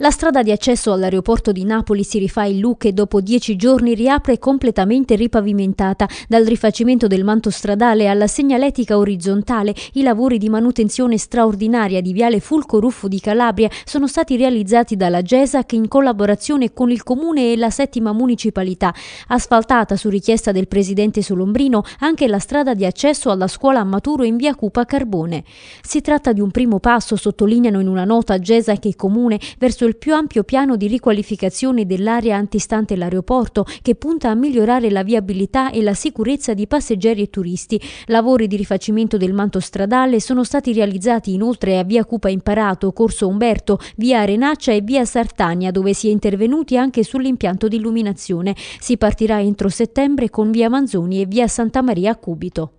La strada di accesso all'aeroporto di Napoli si rifà in Lu e dopo dieci giorni riapre completamente ripavimentata. Dal rifacimento del manto stradale alla segnaletica orizzontale, i lavori di manutenzione straordinaria di viale Fulco Ruffo di Calabria sono stati realizzati dalla GESAC in collaborazione con il Comune e la settima municipalità. Asfaltata su richiesta del presidente Solombrino anche la strada di accesso alla scuola a Maturo in via Cupa Carbone. Si tratta di un primo passo, sottolineano in una nota GESAC e Comune, verso il più ampio piano di riqualificazione dell'area antistante l'aeroporto che punta a migliorare la viabilità e la sicurezza di passeggeri e turisti. Lavori di rifacimento del manto stradale sono stati realizzati inoltre a via Cupa Imparato, Corso Umberto, via Arenaccia e via Sartagna dove si è intervenuti anche sull'impianto di illuminazione. Si partirà entro settembre con via Manzoni e via Santa Maria a Cubito.